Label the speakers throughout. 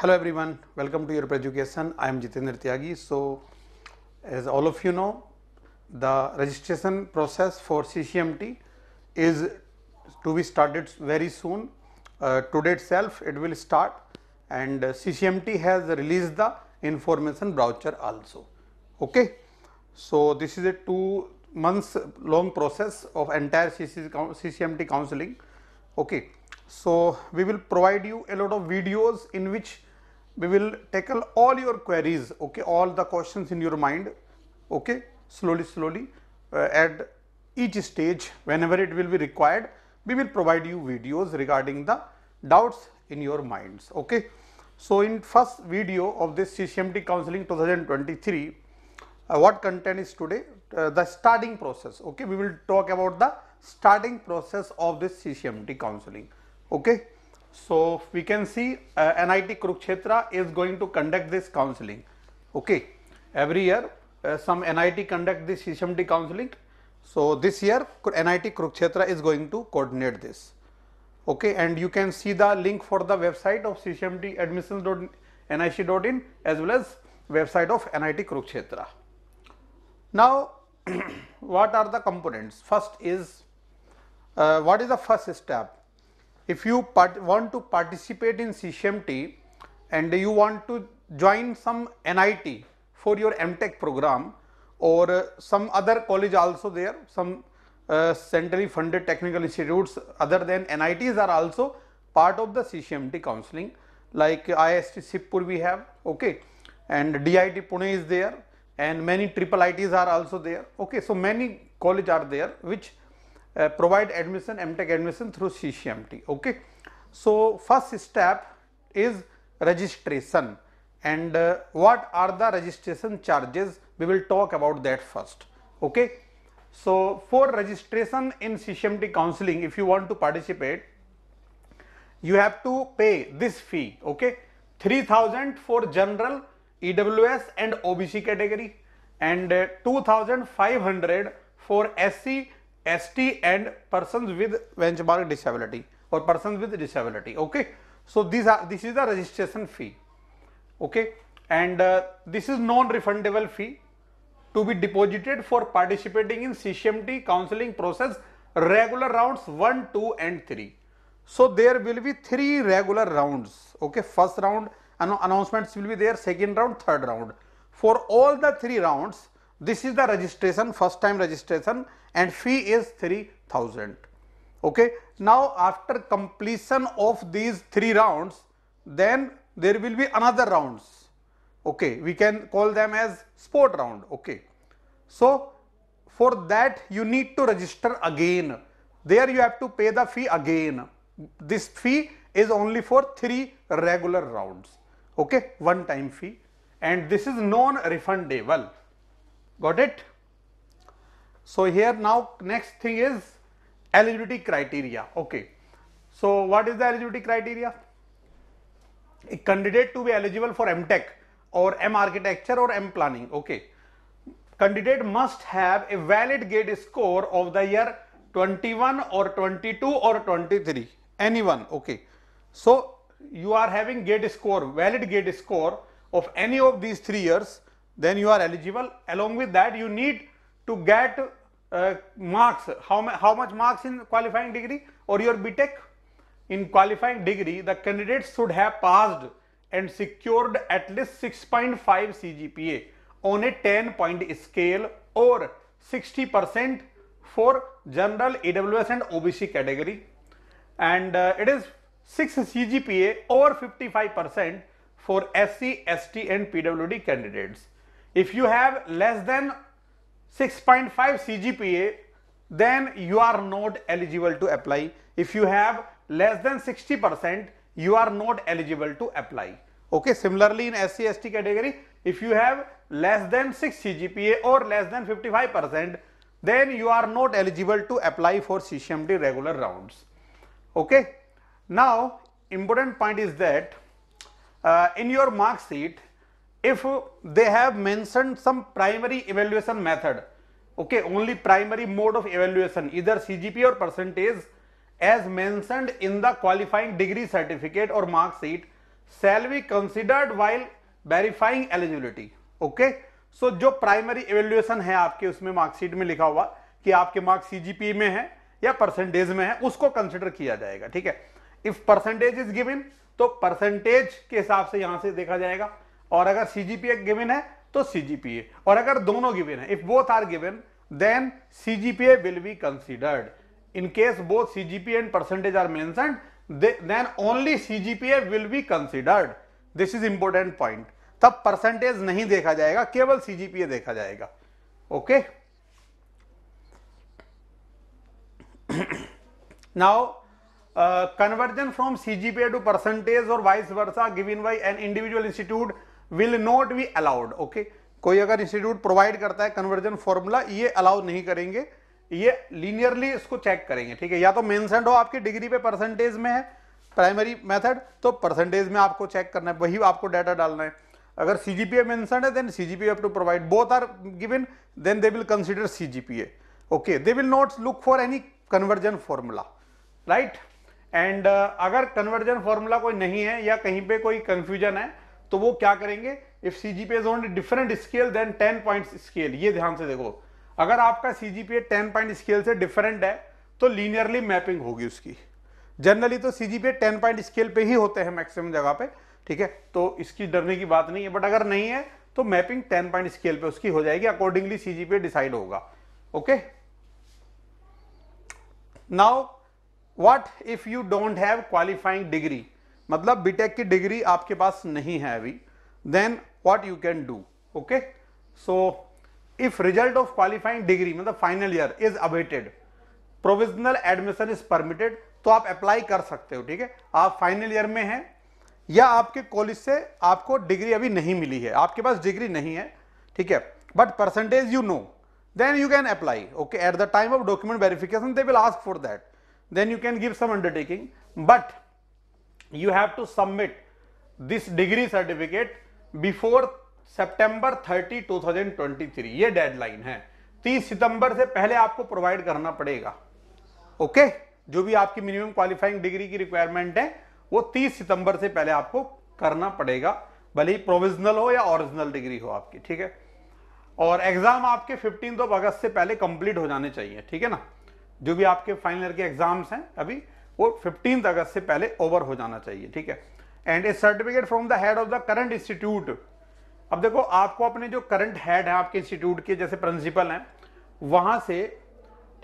Speaker 1: Hello everyone, welcome to your education. I am Jitendra Tyagi. So, as all of you know, the registration process for CCMT is to be started very soon. Uh, today itself it will start and uh, CCMT has released the information brochure also. Okay. So, this is a 2 months long process of entire CCMT counseling. Okay. So, we will provide you a lot of videos in which we will tackle all your queries okay all the questions in your mind okay slowly slowly uh, at each stage whenever it will be required we will provide you videos regarding the doubts in your minds okay so in first video of this CCMT counseling 2023 uh, what content is today uh, the starting process okay we will talk about the starting process of this CCMT counseling okay so we can see uh, NIT Kurukshetra is going to conduct this counseling. Okay, every year uh, some NIT conduct this CSMT counseling. So this year NIT Kurukshetra is going to coordinate this. Okay, and you can see the link for the website of CSMT admissions.nic.in as well as website of NIT Kurukshetra. Now, what are the components? First is, uh, what is the first step? if you want to participate in CCMT and you want to join some NIT for your MTech program or uh, some other college also there, some uh, centrally funded technical institutes other than NITs are also part of the CCMT counseling like IST Sippur we have okay and DIT Pune is there and many triple ITs are also there okay so many college are there which uh, provide admission MTech admission through CCMT. Okay. So, first step is registration and uh, what are the registration charges we will talk about that first. Okay. So, for registration in CCMT counseling if you want to participate you have to pay this fee okay 3000 for general EWS and OBC category and uh, 2500 for SC ST and persons with benchmark disability or persons with disability. Okay. So these are this is the registration fee. Okay. And uh, this is non-refundable fee to be deposited for participating in CCMT counseling process regular rounds 1, 2 and 3. So there will be three regular rounds. Okay. First round annou announcements will be there, second round, third round. For all the three rounds, this is the registration, first time registration and fee is 3000. Okay. Now, after completion of these three rounds, then there will be another rounds. Okay. We can call them as sport round. Okay. So, for that you need to register again. There you have to pay the fee again. This fee is only for three regular rounds. Okay. One time fee and this is non-refundable got it so here now next thing is eligibility criteria okay so what is the eligibility criteria a candidate to be eligible for mtech or m architecture or m planning okay candidate must have a valid gate score of the year 21 or 22 or 23 anyone okay so you are having gate score valid gate score of any of these three years then you are eligible. Along with that, you need to get uh, marks, how, how much marks in qualifying degree or your BTEC. In qualifying degree, the candidates should have passed and secured at least 6.5 CGPA on a 10 point scale or 60% for general AWS and OBC category and uh, it is 6 CGPA or 55% for SC, ST and PWD candidates. If you have less than 6.5 CGPA, then you are not eligible to apply. If you have less than 60%, you are not eligible to apply. Okay, similarly in SCST category, if you have less than 6 CGPA or less than 55%, then you are not eligible to apply for CCMD regular rounds. Okay. Now, important point is that uh, in your mark sheet, if they have mentioned some primary evaluation method okay only primary mode of evaluation either cgp or percentage as mentioned in the qualifying degree certificate or mark sheet shall be considered while verifying eligibility okay so jo primary evaluation hai aapke usme mark sheet mein likha hua ki aapke mark cgp mein hai ya percentage mein hai usko consider kiya jayega theek hai if percentage is given to percentage ke hisab se yahan se dekha jayega और अगर CGPA given है तो CGPA और अगर दोनों given है if both are given then CGPA will be considered in case both CGPA and percentage are mentioned then only CGPA will be considered this is important point तब percentage नहीं देखा जाएगा केवल सीजीपीए देखा जाएगा okay now conversion from CGPA to percentage और vice versa given by an individual institute will not be allowed okay कोई अगर इंस्टीट्यूट प्रोवाइड करता है कन्वर्जन फॉर्मूला ये अलाउ नहीं करेंगे ये लीनियरली इसको चेक करेंगे ठीक है या तो मेंशन हो आपकी डिग्री पे परसेंटेज में है प्राइमरी मेथड तो परसेंटेज में आपको चेक करना है वही आपको डाटा डालना है अगर सी जी पी ए है then C G P if to provide both are given then they will consider C G P A okay they will not look for any conversion formula right and अगर conversion formula कोई नहीं है या कहीं पे कोई confusion है तो वो क्या करेंगे if C G P on different scale then ten point scale ये ध्यान से देखो अगर आपका C G P ten point scale से डिफरेंट है तो लीनियरली मैपिंग होगी उसकी जनरली तो C G P ten point scale पे ही होते हैं मैक्सिमम जगह पे ठीक है तो इसकी डरने की बात नहीं है बट अगर नहीं है तो मैपिंग टेन पॉइंट स्केल पे उसकी हो जाएगी accordingly C G P decide होगा okay now what if you don't have qualifying degree मतलब बीटेक की डिग्री आपके पास नहीं है अभी then what you can do okay so if result of qualifying degree मतलब final year is awaited provisional admission is permitted तो आप अप्लाई कर सकते हो ठीक है आप फाइनल ईयर में हैं या आपके कॉलेज से आपको डिग्री अभी नहीं मिली है आपके पास डिग्री नहीं है ठीक है but percentage you know then you can apply okay at the time of document verification they will ask for that then you can give some undertaking but you have to submit this degree certificate before September 30 2023 ये deadline है 30 सितंबर से पहले आपको provide करना पड़ेगा okay okay? जो भी आपकी मिनिमम क्वालिफाइंग डिग्री की रिक्वायरमेंट है वो 30 सितंबर से पहले आपको करना पड़ेगा भले ही प्रोविजनल हो या ओरिजिनल डिग्री हो आपकी ठीक है और एग्जाम आपके फिफ्टीन ऑफ अगस्त से पहले कंप्लीट हो जाने चाहिए ठीक है ना जो भी आपके फाइनल ईयर के एग्जाम्स हैं अभी वो फिफ्टीन अगस्त से पहले ओवर हो जाना चाहिए ठीक है and a certificate from the head of the current institute अब देखो आपको अपने जो करंट हेड है आपके इंस्टीट्यूट के जैसे प्रिंसिपल हैं वहां से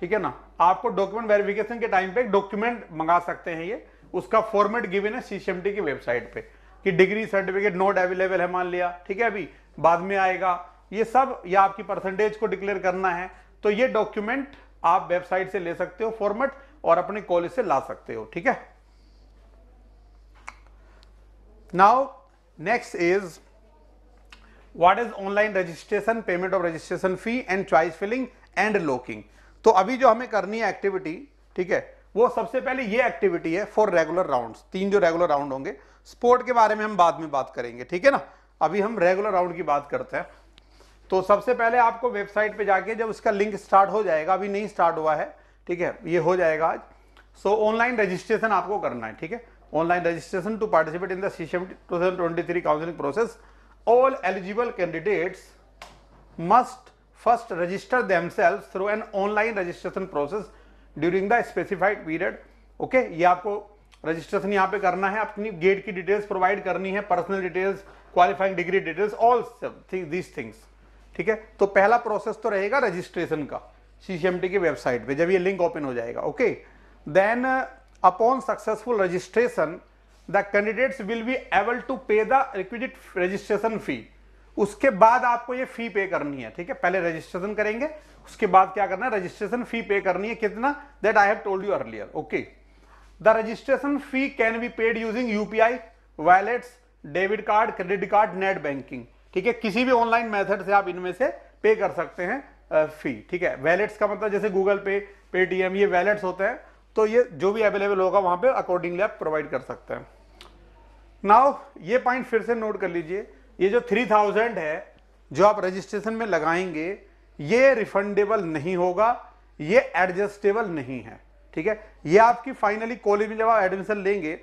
Speaker 1: ठीक है ना आपको डॉक्यूमेंट वेरिफिकेशन के टाइम पे डॉक्यूमेंट मंगा सकते हैं ये उसका फॉर्मेट गिवन है सीसीएमटी की वेबसाइट पे कि डिग्री सर्टिफिकेट नॉट अवेलेबल है मान लिया ठीक है अभी बाद में आएगा ये सब या आपकी परसेंटेज को डिक्लेयर करना है तो ये डॉक्यूमेंट आप वेबसाइट से ले सकते हो फॉर्मेट और अपने कॉलेज से ला सकते हो ठीक है now next is what is online registration payment of registration fee and choice filling and locking तो अभी जो हमें करनी है एक्टिविटी ठीक है वो सबसे पहले ये एक्टिविटी है फॉर रेगुलर राउंड्स तीन जो रेगुलर राउंड होंगे स्पोर्ट के बारे में हम बाद में बात करेंगे ठीक है ना अभी हम रेगुलर राउंड की बात करते हैं तो सबसे पहले आपको वेबसाइट पे जाके जब उसका लिंक स्टार्ट हो जाएगा अभी नहीं स्टार्ट हुआ है ठीक है ये हो जाएगा आज सो ऑनलाइन रजिस्ट्रेशन आपको करना है ठीक है online registration to participate in thousand twenty three counselling process all eligible candidates must first register themselves through an online registration process during the specified period okay ये आपको रजिस्ट्रेशन यहाँ पे करना है अपनी गेट की डिटेल्स प्रोवाइड करनी है personal details qualifying degree details all these things ठीक है तो पहला प्रोसेस तो रहेगा रजिस्ट्रेशन का सी की वेबसाइट पे जब ये लिंक ओपन हो जाएगा okay then upon successful registration the candidates will be able to pay the requisite registration fee उसके बाद आपको ये फी पे करनी है ठीक है पहले रजिस्ट्रेशन करेंगे उसके बाद क्या करना है रजिस्ट्रेशन फी पे करनी है कितना that I have told you earlier okay the registration fee can be paid using UPI wallets debit card credit card net banking ठीक है किसी भी ऑनलाइन मेथड से आप इनमें से पे कर सकते हैं फ़ी ठीक है वैलेट्स का मतलब जैसे गूगल पे पेटीएम ये वैलेट्स होते हैं तो ये जो भी अवेलेबल होगा वहां पे अकॉर्डिंगली आप प्रोवाइड कर सकते हैं नाउ ये पॉइंट फिर से नोट कर लीजिए ये जो थ्री थाउजेंड है जो आप रजिस्ट्रेशन में लगाएंगे ये रिफंडेबल नहीं होगा ये एडजस्टेबल नहीं है ठीक है ये आपकी फाइनली कॉलेज में जब आप एडमिशन लेंगे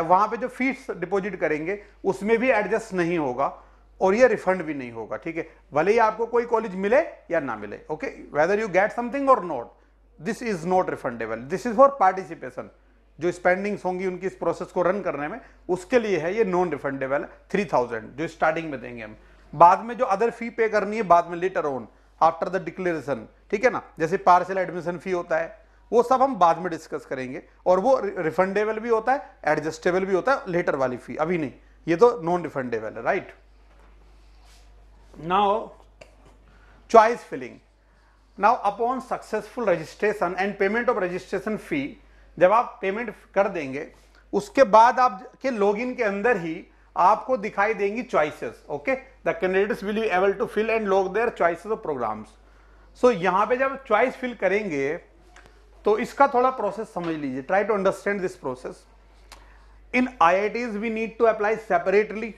Speaker 1: वहां पे जो फीस डिपॉजिट करेंगे उसमें भी एडजस्ट नहीं होगा और ये रिफंड भी नहीं होगा ठीक है भले ही आपको कोई कॉलेज मिले या ना मिले okay whether you get something और not this is not refundable this is for participation जो स्पेंडिंग्स होंगी उनकी इस प्रोसेस को रन करने में उसके लिए है ये नॉन रिफंडेबल थ्री थाउजेंड जो स्टार्टिंग में देंगे हम बाद में जो अदर फी पे करनी है बाद में later on after the declaration ठीक है ना जैसे पार्सल एडमिशन फी होता है वो सब हम बाद में डिस्कस करेंगे और वो रिफंडेबल भी होता है एडजस्टेबल भी होता है लेटर वाली फी अभी नहीं ये तो नॉन रिफंडेबल है right Now, choice filling. Now, upon successful registration and payment of registration fee, जब आप पेमेंट कर देंगे उसके बाद आपके इन के अंदर ही आपको दिखाई देंगी choices okay the candidates will be able to fill and lock their choices of programs so यहां पे जब चॉइस फिल करेंगे तो इसका थोड़ा प्रोसेस समझ लीजिए try to understand this process in I I Ts we need to apply separately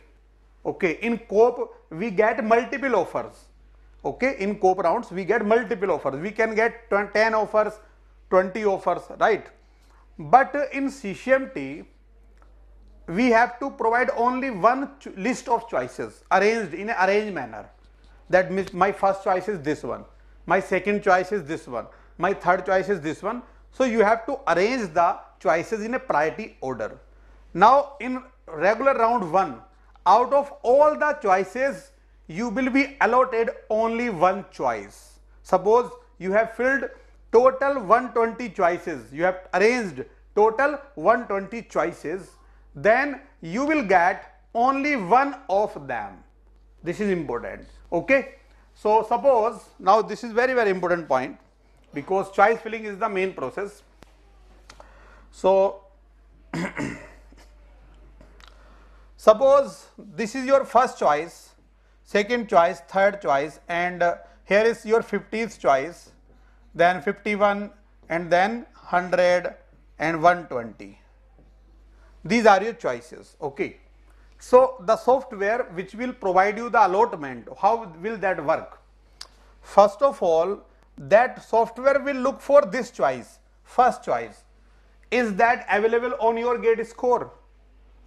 Speaker 1: okay in cope we get multiple offers okay in cope rounds we get multiple offers we can get 10 offers 20 offers right but in ccmt we have to provide only one list of choices arranged in an arranged manner that means my first choice is this one my second choice is this one my third choice is this one so you have to arrange the choices in a priority order now in regular round 1 out of all the choices you will be allotted only one choice. Suppose you have filled total 120 choices, you have arranged total 120 choices, then you will get only one of them. This is important. Okay. So suppose now this is very very important point because choice filling is the main process. So Suppose this is your first choice, second choice, third choice and uh, here is your 50th choice, then 51 and then 100 and 120. These are your choices, okay. So, the software which will provide you the allotment, how will that work? First of all, that software will look for this choice, first choice. Is that available on your gate score?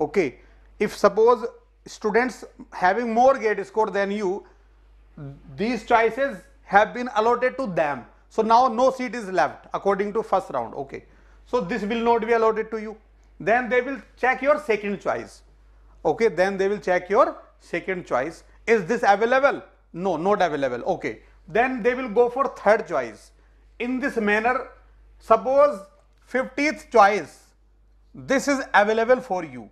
Speaker 1: Okay if suppose students having more gate score than you, these choices have been allotted to them. So now no seat is left according to first round. Okay. So this will not be allotted to you. Then they will check your second choice. Okay. Then they will check your second choice. Is this available? No, not available. Okay. Then they will go for third choice. In this manner, suppose 50th choice, this is available for you.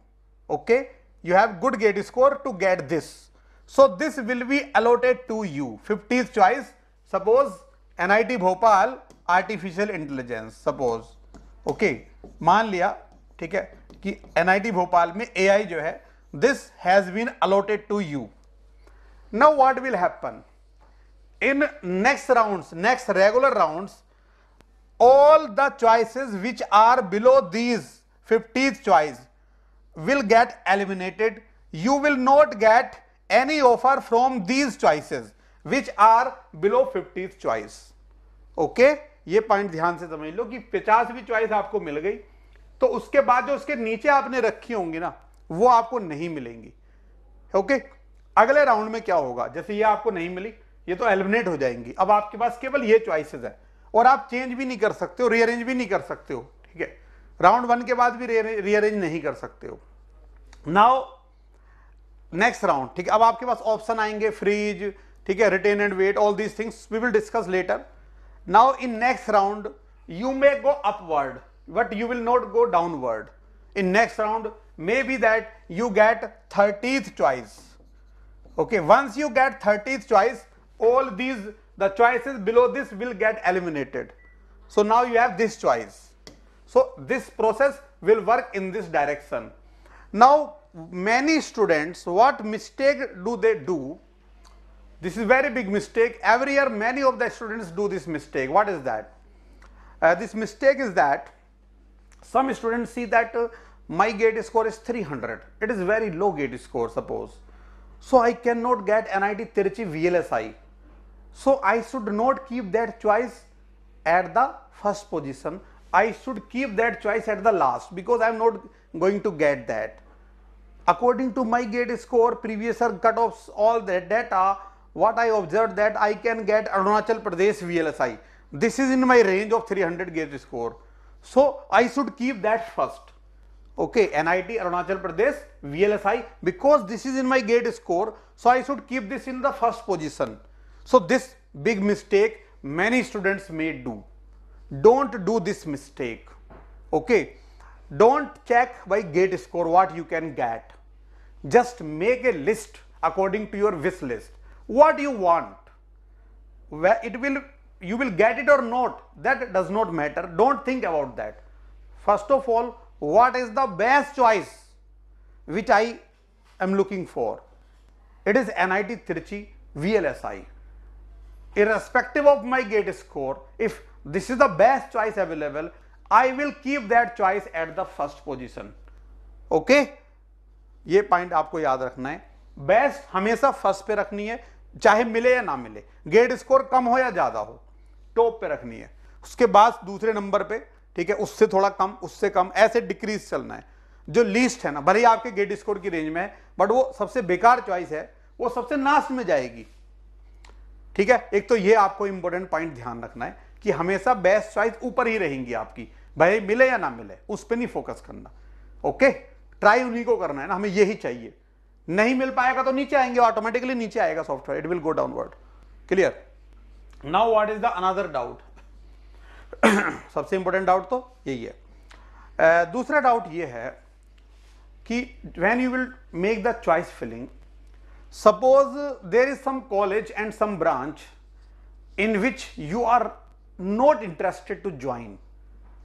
Speaker 1: okay you have good gate score to get this so this will be allotted to you 50th choice suppose nit bhopal artificial intelligence suppose okay maan liya theek hai ki nit bhopal mein ai jo hai this has been allotted to you now what will happen in next rounds next regular rounds all the choices which are below these 50th choice will get eliminated. You will not get any offer from these choices which are below 50th choice. Okay? ये point ध्यान से समझ लो कि पचासवीं choice आपको मिल गई तो उसके बाद जो उसके नीचे आपने रखी होंगी ना वो आपको नहीं मिलेंगी ओके अगले राउंड में क्या होगा जैसे ये आपको नहीं मिली ये तो एलिमिनेट हो जाएंगी अब आपके पास केवल ये चॉइसेस है और आप चेंज भी नहीं कर सकते हो रीअरेंज भी नहीं कर सकते हो ठीक है राउंड वन के बाद भी रीअरेंज नहीं कर सकते हो नाउ नेक्स्ट राउंड ठीक है अब आपके पास ऑप्शन आएंगे फ्रीज ठीक है retain and wait all these things we will discuss later now in next round you may go upward but you will not go downward in next round may be that you get thirtieth choice okay once you get thirtieth choice all these the choices below this will get eliminated so now you have this choice So this process will work in this direction. Now many students what mistake do they do? This is very big mistake. Every year many of the students do this mistake. What is that? Uh, this mistake is that some students see that uh, my gate score is 300. It is very low gate score suppose. So I cannot get NIT Trichy VLSI. So I should not keep that choice at the first position I should keep that choice at the last because I am not going to get that. According to my gate score, previous cut cutoffs, all that data, what I observed that I can get Arunachal Pradesh VLSI. This is in my range of 300 gate score. So, I should keep that first. Okay, NIT Arunachal Pradesh VLSI because this is in my gate score. So, I should keep this in the first position. So, this big mistake many students may do don't do this mistake okay don't check by gate score what you can get just make a list according to your wish list what you want where it will you will get it or not that does not matter don't think about that first of all what is the best choice which i am looking for it is nit trichy vlsi irrespective of my gate score if this is the best choice available I will keep that choice at the first position okay ये point आपको याद रखना है best हमेशा first पे रखनी है चाहे मिले या ना मिले गेट स्कोर कम हो या ज्यादा हो टॉप पे रखनी है उसके बाद दूसरे नंबर पे ठीक है उससे थोड़ा कम उससे कम ऐसे डिक्रीज चलना है जो लीस्ट है ना भले ही आपके गेट स्कोर की रेंज में है बट वो सबसे बेकार चॉइस है वो सबसे नाश में जाएगी ठीक है एक तो ये आपको इंपॉर्टेंट पॉइंट ध्यान रखना है कि हमेशा बेस्ट चॉइस ऊपर ही रहेंगी आपकी भाई मिले या ना मिले उस पर नहीं फोकस करना ओके ट्राई उन्हीं को करना है ना हमें यही चाहिए नहीं मिल पाएगा तो नीचे आएंगे ऑटोमेटिकली नीचे आएगा software it will go downward clear now what is the another doubt सबसे इंपॉर्टेंट डाउट तो यही है uh, दूसरा डाउट ये है कि when you will make the choice filling suppose there is some college and some branch in which you are not interested to join.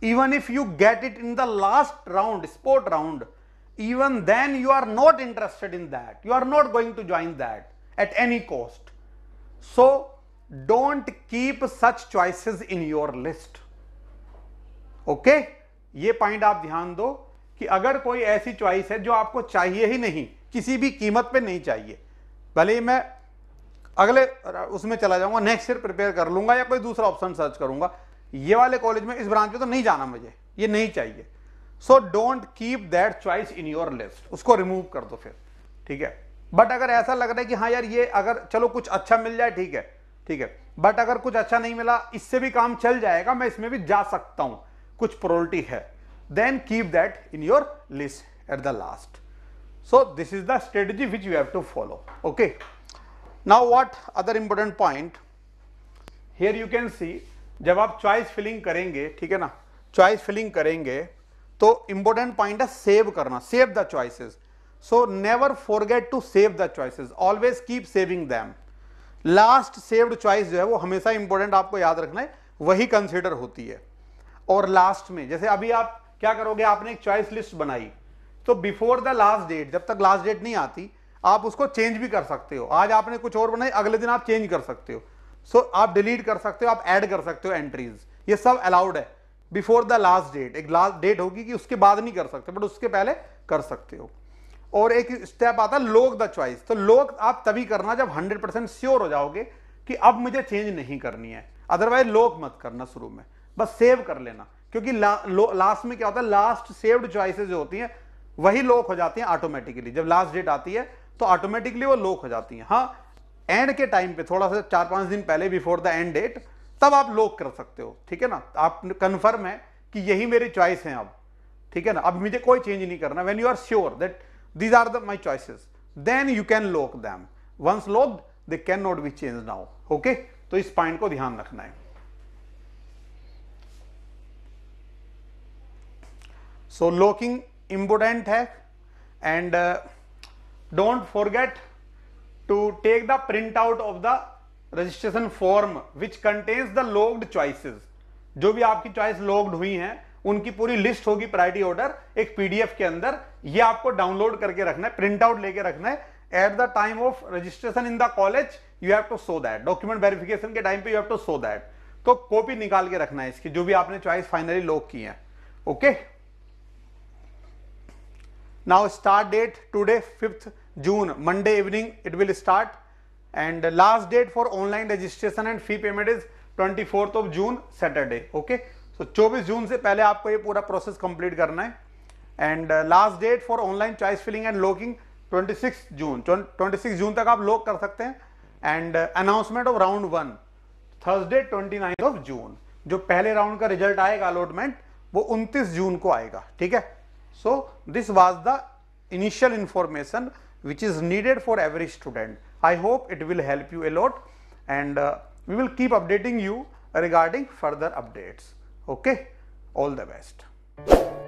Speaker 1: Even if you get it in the last round, sport round, even then you are not interested in that. You are not going to join that at any cost. So don't keep such choices in your list. okay? ये point आप ध्यान दो कि अगर कोई ऐसी choice है जो आपको चाहिए ही नहीं किसी भी कीमत पे नहीं चाहिए भले ही मैं अगले उसमें चला जाऊंगा नेक्स्ट ईयर प्रिपेयर कर लूंगा या कोई दूसरा ऑप्शन सर्च करूंगा ये वाले कॉलेज में इस ब्रांच में तो नहीं जाना मुझे ये नहीं चाहिए so don't keep that choice in your list उसको रिमूव कर दो फिर ठीक है बट अगर ऐसा लग रहा है कि हाँ यार ये अगर चलो कुछ अच्छा मिल जाए ठीक है ठीक है बट अगर कुछ अच्छा नहीं मिला इससे भी काम चल जाएगा मैं इसमें भी जा सकता हूं कुछ प्रोरिटी है then keep that in your list at the last so this is the strategy which you have to follow okay now what other important point here you can see जब आप चॉइस फिलिंग करेंगे ठीक है ना choice filling करेंगे तो important point है save करना save the choices so never forget to save the choices always keep saving them last saved choice जो है वो हमेशा इंपॉर्टेंट आपको याद रखना है वही कंसिडर होती है और लास्ट में जैसे अभी आप क्या करोगे आपने एक चॉइस लिस्ट बनाई तो बिफोर द लास्ट डेट जब तक लास्ट डेट नहीं आती आप उसको चेंज भी कर सकते हो आज आपने कुछ और बनाई अगले दिन आप चेंज कर सकते हो सो so, आप डिलीट कर सकते हो आप ऐड कर सकते हो एंट्रीज ये सब अलाउड है बिफोर द लास्ट डेट एक लास्ट डेट होगी कि उसके बाद नहीं कर सकते बट उसके पहले कर सकते हो और एक स्टेप आता है लोक द चॉइस तो लोक आप तभी करना जब 100 परसेंट श्योर हो जाओगे कि अब मुझे चेंज नहीं करनी है अदरवाइज लोक मत करना शुरू में बस सेव कर लेना क्योंकि ला, लास्ट में क्या होता है लास्ट सेव्ड चॉइसेस जो होती हैं वही लोक हो जाती हैं ऑटोमेटिकली जब लास्ट डेट आती है तो ऑटोमेटिकली वो लॉक हो जाती हैं हाँ एंड के टाइम पे थोड़ा सा चार पांच दिन पहले बिफोर द एंड डेट तब आप लॉक कर सकते हो ठीक है ना आप कन्फर्म है कि यही मेरी चॉइस है अब ठीक है ना अब मुझे कोई चेंज नहीं करना when you are sure that these are the my choices then you can lock them once lock they can not be change now okay तो इस पॉइंट को ध्यान रखना है सो लॉकिंग इंपोर्टेंट है and uh, don't forget to take the printout of the registration form which contains the logged choices जो भी आपकी चॉइस लॉग्ड हुई हैं उनकी पूरी लिस्ट होगी प्रायरिटी ऑर्डर एक पीडीएफ के अंदर ये आपको डाउनलोड करके रखना है प्रिंट आउट लेके रखना है at the time of registration in the college you have to so that document verification के टाइम पे you have to so that तो कॉपी निकाल के रखना है इसकी जो भी आपने चॉइस फाइनली लॉक की है okay okay? Now start date today 5th June Monday evening it will start and last date for online registration and fee payment is 24th of June Saturday okay so 24 जून से पहले आपको ये पूरा process complete करना है and last date for online choice filling and locking 26 जून 26 जून तक आप लॉक कर सकते हैं and announcement of round one Thursday 29 of June जो पहले राउंड का रिजल्ट आएगा अलॉटमेंट वो 29 जून को आएगा ठीक है So, this was the initial information which is needed for every student. I hope it will help you a lot and uh, we will keep updating you regarding further updates. Okay, all the best.